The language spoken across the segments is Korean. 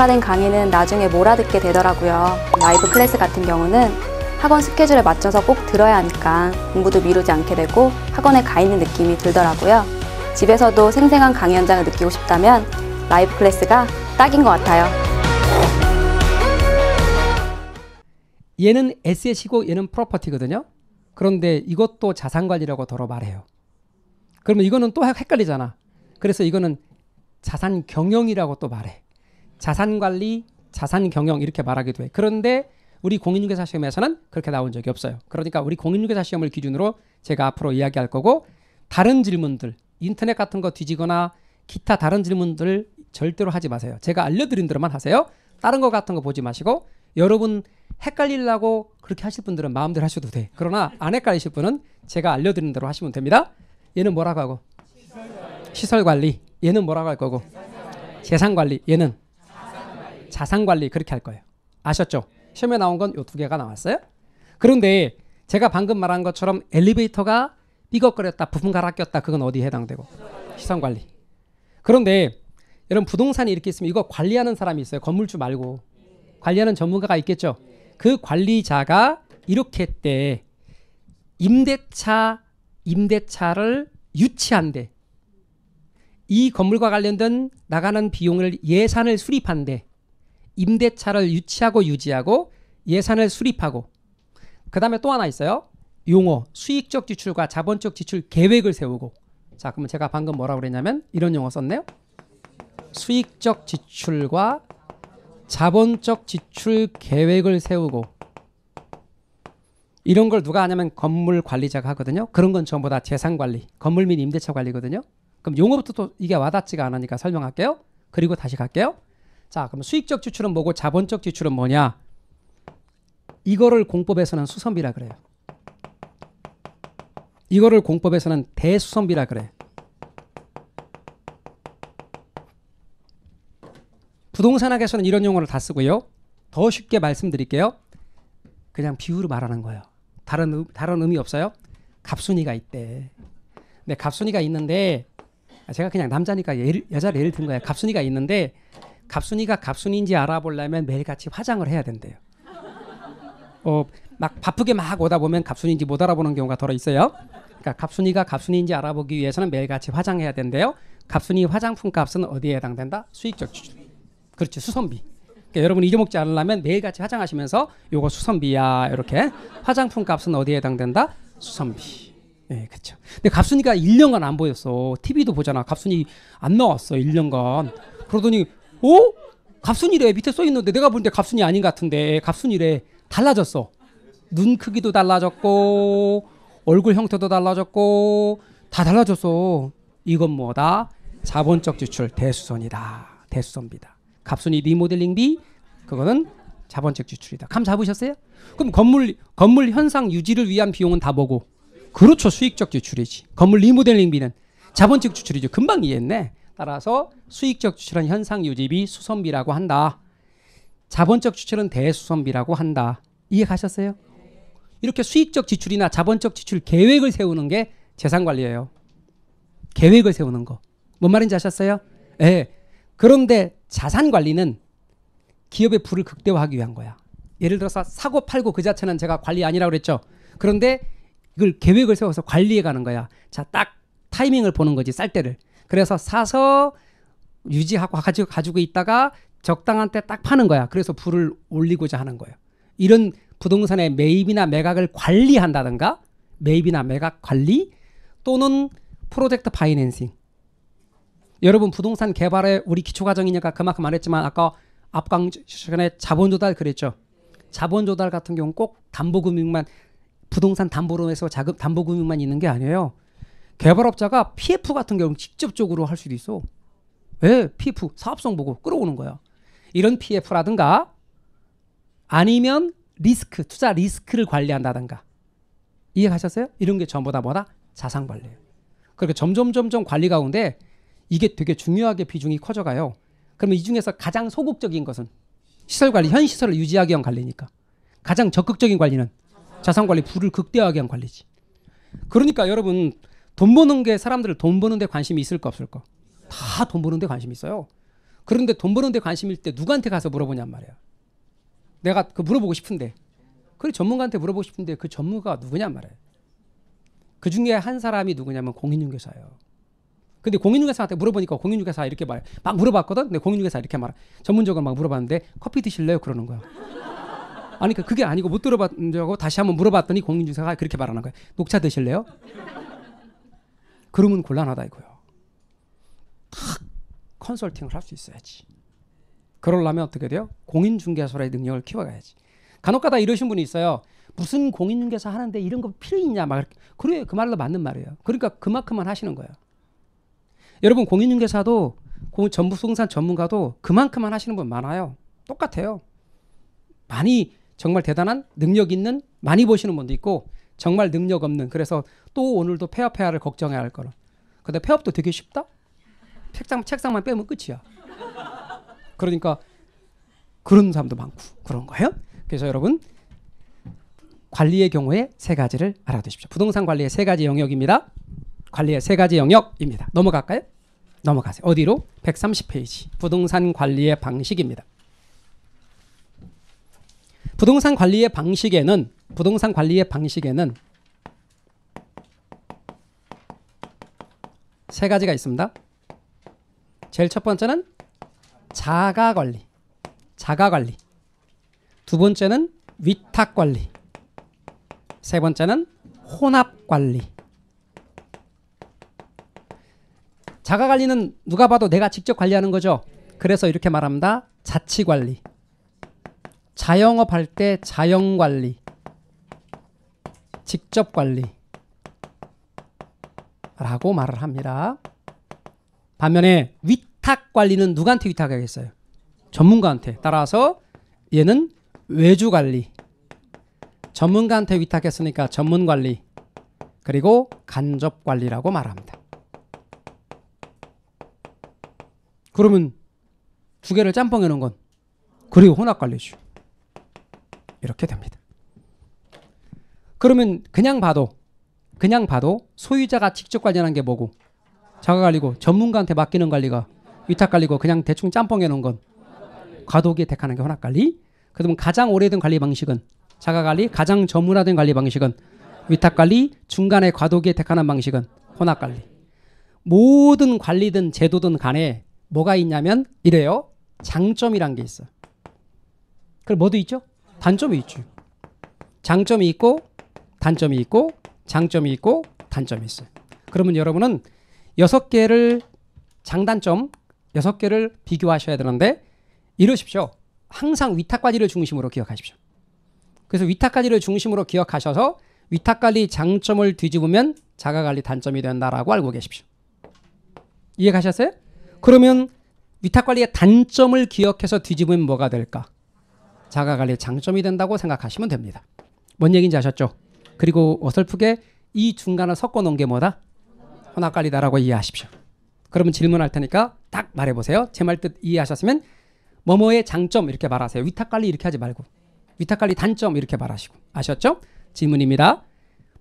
녹화된 강의는 나중에 몰아듣게 되더라고요. 라이브 클래스 같은 경우는 학원 스케줄에 맞춰서 꼭 들어야 하니까 공부도 미루지 않게 되고 학원에 가 있는 느낌이 들더라고요. 집에서도 생생한 강의 현장을 느끼고 싶다면 라이브 클래스가 딱인 것 같아요. 얘는 에셋이고 얘는 프로퍼티거든요. 그런데 이것도 자산관리라고 더러 말해요. 그러면 이거는 또 헷갈리잖아. 그래서 이거는 자산 경영이라고 또 말해. 자산 관리, 자산 경영 이렇게 말하기도 해. 그런데 우리 공인중개사 시험에서는 그렇게 나온 적이 없어요. 그러니까 우리 공인중개사 시험을 기준으로 제가 앞으로 이야기할 거고 다른 질문들, 인터넷 같은 거 뒤지거나 기타 다른 질문들 절대로 하지 마세요. 제가 알려드린 대로만 하세요. 다른 거 같은 거 보지 마시고 여러분 헷갈리려고 그렇게 하실 분들은 마음대로 하셔도 돼. 그러나 안 헷갈리실 분은 제가 알려드린 대로 하시면 됩니다. 얘는 뭐라고 하고? 시설 관리. 얘는 뭐라고 할 거고? 재산 관리. 얘는 자산관리 그렇게 할 거예요. 아셨죠? 시험에 나온 건 요 두 개가 나왔어요. 그런데 제가 방금 말한 것처럼 엘리베이터가 삐걱거렸다, 부분 갈아 꼈다 그건 어디에 해당되고? 시선관리. 그런데 여러분 부동산이 이렇게 있으면 이거 관리하는 사람이 있어요. 건물주 말고. 관리하는 전문가가 있겠죠. 그 관리자가 이렇게 때 임대차 임대차를 유치한데이 건물과 관련된 나가는 비용을 예산을 수립한데 임대차를 유치하고 유지하고 예산을 수립하고 그 다음에 또 하나 있어요. 용어 수익적 지출과 자본적 지출 계획을 세우고 자 그러면 제가 방금 뭐라고 그랬냐면 이런 용어 썼네요. 수익적 지출과 자본적 지출 계획을 세우고 이런 걸 누가 하냐면 건물 관리자가 하거든요. 그런 건 전부 다 재산 관리, 건물 및 임대차 관리거든요. 그럼 용어부터 또 이게 와닿지가 않으니까 설명할게요. 그리고 다시 갈게요. 자, 그럼 수익적 지출은 뭐고 자본적 지출은 뭐냐? 이거를 공법에서는 수선비라 그래요. 이거를 공법에서는 대수선비라 그래. 부동산학에서는 이런 용어를 다 쓰고요. 더 쉽게 말씀드릴게요. 그냥 비유로 말하는 거예요. 다른 다른 의미 없어요. 갑순이가 있대. 근 갑순이가 있는데 아, 제가 그냥 남자니까 예를, 여자를 예를 든 거예요. 갑순이가 있는데 갑순이가 갑순인지 알아보려면 매일같이 화장을 해야 된대요. 어, 막 바쁘게 막 오다 보면 갑순인지 못 알아보는 경우가 더러 있어요. 그러니까 갑순이가 갑순인지 알아보기 위해서는 매일같이 화장해야 된대요. 갑순이 화장품 값은 어디에 해당된다? 수익적 추 그렇지 수선비. 그러니까 여러분 잊어먹지 않으려면 매일같이 화장하시면서 요거 수선비야 이렇게 화장품 값은 어디에 해당된다? 수선비. 예, 네, 그렇죠. 근데 갑순이가 1년간 안 보였어. TV도 보잖아. 갑순이 안 나왔어. 1년간. 그러더니 오? 어? 갑순이래. 밑에 써 있는데 내가 보는데 갑순이 아닌 것 같은데 갑순이래. 달라졌어. 눈 크기도 달라졌고 얼굴 형태도 달라졌고 다 달라졌어. 이건 뭐다? 자본적 지출 대수선이다. 대수선비다. 갑순이 리모델링비 그거는 자본적 지출이다. 감 잡으셨어요? 그럼 건물 건물 현상 유지를 위한 비용은 다보고 그렇죠. 수익적 지출이지. 건물 리모델링비는 자본적 지출이죠. 금방 이해했네. 따라서 수익적 추출은 현상 유지비 수선비라고 한다. 자본적 추출은 대수선비라고 한다. 이해가셨어요? 이렇게 수익적 지출이나 자본적 지출 계획을 세우는 게 재산 관리예요. 계획을 세우는 거. 뭔 말인지 아셨어요? 예. 네. 그런데 자산 관리는 기업의 부를 극대화하기 위한 거야. 예를 들어서 사고 팔고 그 자체는 제가 관리 아니라고 그랬죠. 그런데 이걸 계획을 세워서 관리해 가는 거야. 자, 딱 타이밍을 보는 거지, 쌀 때를. 그래서 사서 유지하고 가지고 가지고 있다가 적당한 때 딱 파는 거야. 그래서 불을 올리고자 하는 거예요. 이런 부동산의 매입이나 매각을 관리한다든가 매입이나 매각 관리 또는 프로젝트 파이낸싱. 여러분 부동산 개발에 우리 기초과정이니까 그만큼 안 했지만 아까 앞강 시간에 자본 조달 그랬죠. 자본 조달 같은 경우는 꼭 담보금융만 부동산 담보로 해서 자금 담보금융만 있는 게 아니에요. 개발업자가 PF 같은 경우는 직접적으로 할 수도 있어. 왜? PF, 사업성 보고 끌어오는 거야. 이런 PF라든가 아니면 리스크, 투자 리스크를 관리한다든가. 이해가셨어요? 이런 게 전부 다 뭐다? 자산 관리예요. 그렇게 점점 점점 관리 가운데 이게 되게 중요하게 비중이 커져가요. 그러면 이 중에서 가장 소극적인 것은 시설 관리, 현 시설을 유지하기 위한 관리니까. 가장 적극적인 관리는 자산 관리, 부를 극대화하기 위한 관리지. 그러니까 여러분 돈 버는 게 사람들 돈 버는 데 관심이 있을까 없을까? 다 돈 버는 데 관심이 있어요. 그런데 돈 버는 데 관심일 때 누구한테 가서 물어보냔 말이야. 내가 그 물어보고 싶은데. 그래 전문가한테 물어보고 싶은데 그 전문가가 누구냔 말이야. 그 중에 한 사람이 누구냐면 공인중개사예요. 근데 공인중개사한테 물어보니까 공인중개사 이렇게 말해. 막 물어봤거든? 근데 공인중개사 이렇게 말해. 전문적으로 막 물어봤는데 커피 드실래요? 그러는 거야. 아니, 그 그게 아니고 못 들어봤다고 다시 한번 물어봤더니 공인중개사가 그렇게 말하는 거야. 녹차 드실래요? 그러면 곤란하다 이거요. 딱 컨설팅을 할 수 있어야지. 그러려면 어떻게 돼요? 공인중개사의 능력을 키워가야지. 간혹가다 이러신 분이 있어요. 무슨 공인중개사 하는데 이런 거 필요 있냐? 막 그래 그 말로 맞는 말이에요. 그러니까 그만큼만 하시는 거예요. 여러분 공인중개사도 전부동산 전문가도 그만큼만 하시는 분 많아요. 똑같아요. 많이 정말 대단한 능력 있는 많이 보시는 분도 있고 정말 능력 없는 그래서 또 오늘도 폐업 해야를 걱정해야 할 거라. 근데 폐업도 되게 쉽다. 책상 책상만 빼면 끝이야. 그러니까 그런 사람도 많고 그런 거예요. 그래서 여러분 관리의 경우에 세 가지를 알아두십시오. 부동산 관리의 세 가지 영역입니다. 관리의 세 가지 영역입니다. 넘어갈까요? 넘어가세요. 어디로? 130페이지. 부동산 관리의 방식입니다. 부동산 관리의 방식에는 부동산 관리의 방식에는 세 가지가 있습니다. 제일 첫 번째는 자가 관리. 자가 관리. 두 번째는 위탁 관리. 세 번째는 혼합 관리. 자가 관리는 누가 봐도 내가 직접 관리하는 거죠. 그래서 이렇게 말합니다. 자치 관리. 자영업 할때 자영 관리, 직접 관리라고 말을 합니다. 반면에 위탁 관리는 누구한테 위탁하겠어요? 전문가한테. 따라서 얘는 외주 관리, 전문가한테 위탁했으니까 전문 관리, 그리고 간접 관리라고 말합니다. 그러면 두 개를 짬뽕해 놓은 건 그리고 혼합 관리죠. 이렇게 됩니다. 그러면 그냥 봐도 그냥 봐도 소유자가 직접 관련한 게 뭐고 자가 관리고 전문가한테 맡기는 관리가 위탁 관리고 그냥 대충 짬뽕 해놓은 건 과도기에 택하는 게 혼합 관리. 그러면 가장 오래된 관리 방식은 자가 관리, 가장 전문화된 관리 방식은 위탁 관리, 중간에 과도기에 택하는 방식은 혼합 관리. 모든 관리든 제도든 간에 뭐가 있냐면 이래요. 장점이란 게 있어. 그럼 뭐도 있죠? 단점이 있죠. 장점이 있고 단점이 있고 장점이 있고 단점이 있어요. 그러면 여러분은 여섯 개를 장단점 여섯 개를 비교하셔야 되는데 이러십시오. 항상 위탁관리를 중심으로 기억하십시오. 그래서 위탁관리를 중심으로 기억하셔서 위탁관리 장점을 뒤집으면 자가관리 단점이 된다라고 알고 계십시오. 이해 가셨어요? 그러면 위탁관리의 단점을 기억해서 뒤집으면 뭐가 될까? 자가관리의 장점이 된다고 생각하시면 됩니다. 뭔 얘기인지 아셨죠? 그리고 어설프게 이 중간을 섞어 놓은 게 뭐다? 혼합관리다라고 이해하십시오. 그러면 질문할 테니까 딱 말해보세요. 제 말 뜻 이해하셨으면 뭐뭐의 장점 이렇게 말하세요. 위탁관리 이렇게 하지 말고 위탁관리 단점 이렇게 말하시고 아셨죠? 질문입니다.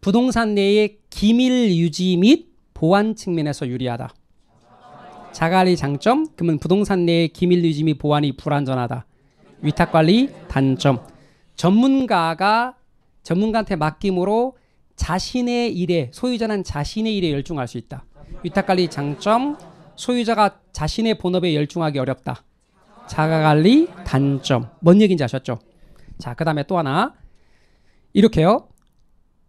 부동산 내의 기밀 유지 및 보안 측면에서 유리하다. 자갈이 장점 그러면 부동산 내의 기밀 유지 및 보안이 불완전하다. 위탁관리 단점. 전문가가 전문가한테 맡김으로 자신의 일에 소유자는 자신의 일에 열중할 수 있다. 위탁관리 장점 소유자가 자신의 본업에 열중하기 어렵다. 자가관리 단점 뭔얘긴지 아셨죠? 자그 다음에 또 하나 이렇게요.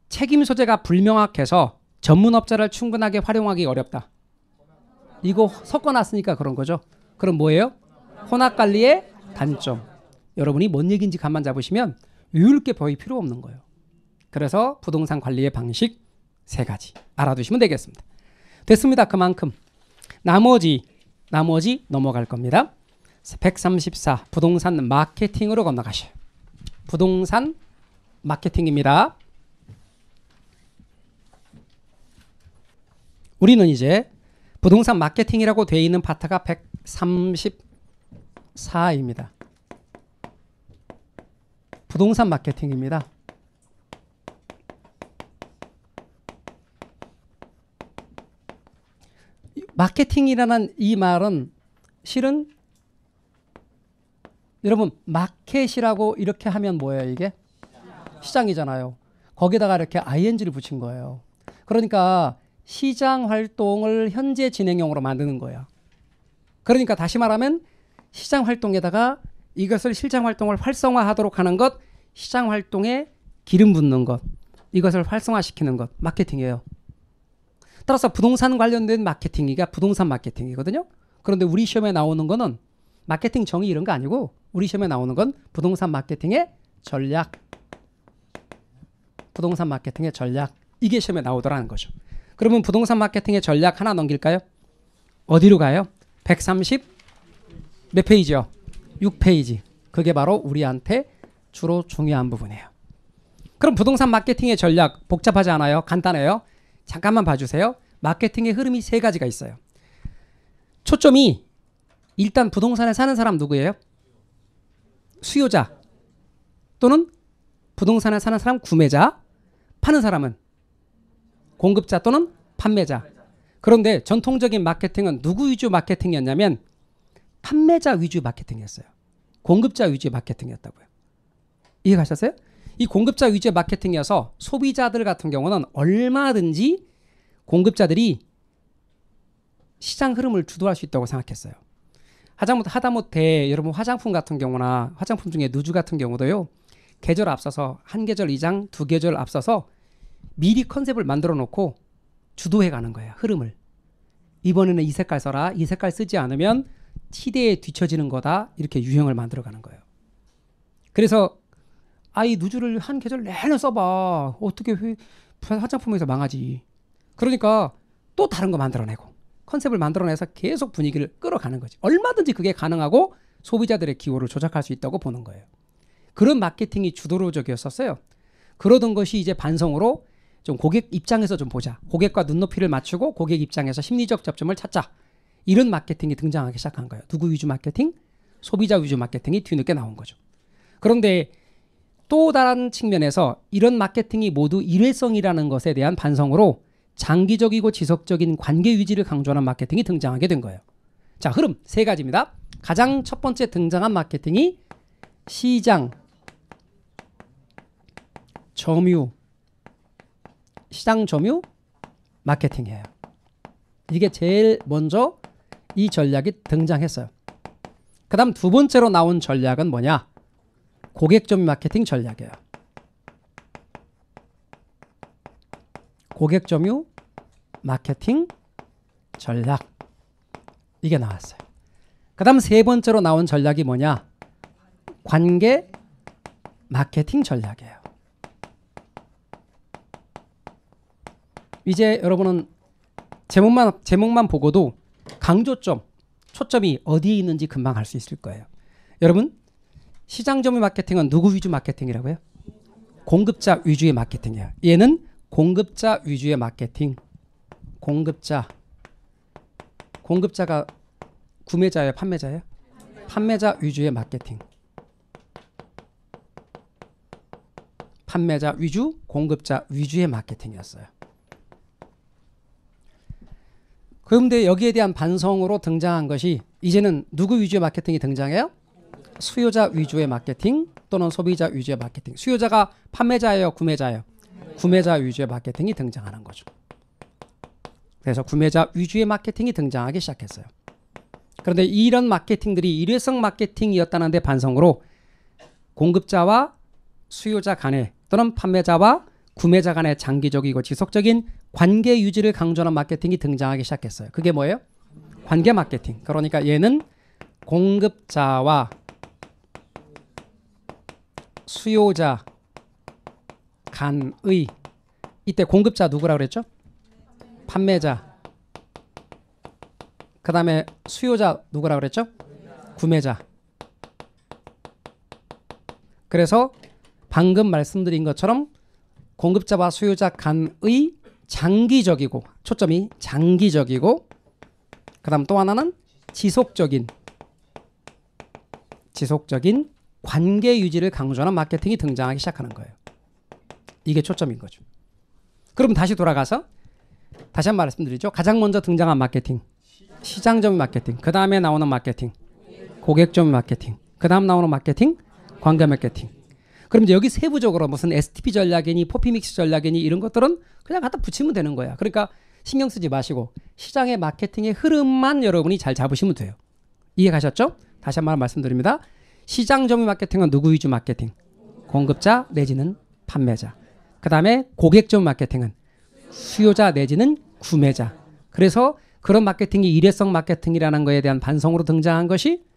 책임 소재가 불명확해서 전문업자를 충분하게 활용하기 어렵다. 이거 섞어놨으니까 그런 거죠. 그럼 뭐예요? 혼합관리의 단점. 여러분이 뭔 얘기인지 감만 잡으시면 외울 게 거의 필요 없는 거예요. 그래서 부동산 관리의 방식 세 가지 알아두시면 되겠습니다. 됐습니다. 그만큼 나머지 나머지 넘어갈 겁니다. 134 부동산 마케팅으로 건너가셔요. 부동산 마케팅입니다. 우리는 이제 부동산 마케팅이라고 되어 있는 파트가 134입니다. 부동산 마케팅입니다. 마케팅이라는 이 말은 실은 여러분 마켓이라고 이렇게 하면 뭐예요 이게? 시장이잖아요. 거기다가 이렇게 ing를 붙인 거예요. 그러니까 시장 활동을 현재 진행형으로 만드는 거예요. 그러니까 다시 말하면 시장 활동에다가 이것을 실장 활동을 활성화하도록 하는 것 시장 활동에 기름 붓는 것, 이것을 활성화시키는 것, 마케팅이에요. 따라서 부동산 관련된 마케팅이가 부동산 마케팅이거든요. 그런데 우리 시험에 나오는 거는 마케팅 정의 이런 거 아니고 우리 시험에 나오는 건 부동산 마케팅의 전략. 부동산 마케팅의 전략. 이게 시험에 나오더라는 거죠. 그러면 부동산 마케팅의 전략 하나 넘길까요? 어디로 가요? 130 몇 페이지요? 6페이지. 그게 바로 우리한테 주로 중요한 부분이에요. 그럼 부동산 마케팅의 전략 복잡하지 않아요? 간단해요? 잠깐만 봐주세요. 마케팅의 흐름이 세 가지가 있어요. 초점이 일단 부동산에 사는 사람 누구예요? 수요자 또는 부동산에 사는 사람 구매자 파는 사람은 공급자 또는 판매자 그런데 전통적인 마케팅은 누구 위주 마케팅이었냐면 판매자 위주 마케팅이었어요. 공급자 위주 마케팅이었다고요. 이해가셨어요? 이 공급자 위주의 마케팅이어서 소비자들 같은 경우는 얼마든지 공급자들이 시장 흐름을 주도할 수 있다고 생각했어요. 하다못해, 하다못해 여러분 화장품 같은 경우나 화장품 중에 누주 같은 경우도요. 계절 앞서서 한 계절 이장, 두 계절 앞서서 미리 컨셉을 만들어 놓고 주도해 가는 거예요. 흐름을. 이번에는 이 색깔 써라. 이 색깔 쓰지 않으면 시대에 뒤처지는 거다. 이렇게 유형을 만들어 가는 거예요. 그래서 아이 누주를 한 계절 내내 써봐. 어떻게 회, 화장품에서 망하지. 그러니까 또 다른 거 만들어내고 컨셉을 만들어내서 계속 분위기를 끌어가는 거지. 얼마든지 그게 가능하고 소비자들의 기호를 조작할 수 있다고 보는 거예요. 그런 마케팅이 주도적이었었어요. 그러던 것이 이제 반성으로 좀 고객 입장에서 좀 보자. 고객과 눈높이를 맞추고 고객 입장에서 심리적 접점을 찾자. 이런 마케팅이 등장하기 시작한 거예요. 누구 위주 마케팅? 소비자 위주 마케팅이 뒤늦게 나온 거죠. 그런데 또 다른 측면에서 이런 마케팅이 모두 일회성이라는 것에 대한 반성으로 장기적이고 지속적인 관계 유지를 강조하는 마케팅이 등장하게 된 거예요. 자, 흐름 세 가지입니다. 가장 첫 번째 등장한 마케팅이 시장, 점유, 시장 점유 마케팅이에요. 이게 제일 먼저 이 전략이 등장했어요. 그 다음 두 번째로 나온 전략은 뭐냐? 고객점 마케팅 전략이에요. 고객 점유 마케팅 전략 이게 나왔어요. 그 다음 세 번째로 나온 전략이 뭐냐? 관계 마케팅 전략이에요. 이제 여러분은 제목만 제목만 보고도 강조점, 초점이 어디에 있는지 금방 알 수 있을 거예요. 여러분 시장 점유 마케팅은 누구 위주 마케팅이라고요? 공급자 위주의 마케팅이야. 얘는 공급자 위주의 마케팅. 공급자. 공급자가 구매자예요, 판매자예요? 판매자 위주의 마케팅. 판매자 위주, 공급자 위주의 마케팅이었어요. 그런데 여기에 대한 반성으로 등장한 것이 이제는 누구 위주의 마케팅이 등장해요? 수요자 위주의 마케팅 또는 소비자 위주의 마케팅. 수요자가 판매자예요, 구매자예요. 구매자 위주의 마케팅이 등장하는 거죠. 그래서 구매자 위주의 마케팅이 등장하기 시작했어요. 그런데 이런 마케팅들이 일회성 마케팅이었다는데 반성으로 공급자와 수요자 간의 또는 판매자와 구매자 간의 장기적이고 지속적인 관계 유지를 강조하는 마케팅이 등장하기 시작했어요. 그게 뭐예요? 관계 마케팅. 그러니까 얘는 공급자와 수요자 간의 이때 공급자 누구라 고 그랬죠? 판매자 그 다음에 수요자 누구라 고 그랬죠? 구매자 그래서 방금 말씀드린 것처럼 공급자와 수요자 간의 장기적이고 초점이 장기적이고 그 다음 또 하나는 지속적인 지속적인 관계 유지를 강조하는 마케팅이 등장하기 시작하는 거예요. 이게 초점인 거죠. 그럼 다시 돌아가서 다시 한 번 말씀드리죠. 가장 먼저 등장한 마케팅, 시장점 마케팅, 그 다음에 나오는 마케팅, 고객점 마케팅, 그 다음 나오는 마케팅, 관계 마케팅. 그럼 이제 여기 세부적으로 무슨 STP 전략이니 포피믹스 전략이니 이런 것들은 그냥 갖다 붙이면 되는 거야. 그러니까 신경 쓰지 마시고 시장의 마케팅의 흐름만 여러분이 잘 잡으시면 돼요. 이해 가셨죠? 다시 한 번 말씀드립니다. 시장 점유 마케팅은 누구 위주 마케팅? 공급자 내지는 판매자. 그 다음에 고객 점유 마케팅은 수요자 내지는 구매자. 그래서 그런 마케팅이 일회성 마케팅이라는 것에 대한 반성으로 등장한 것이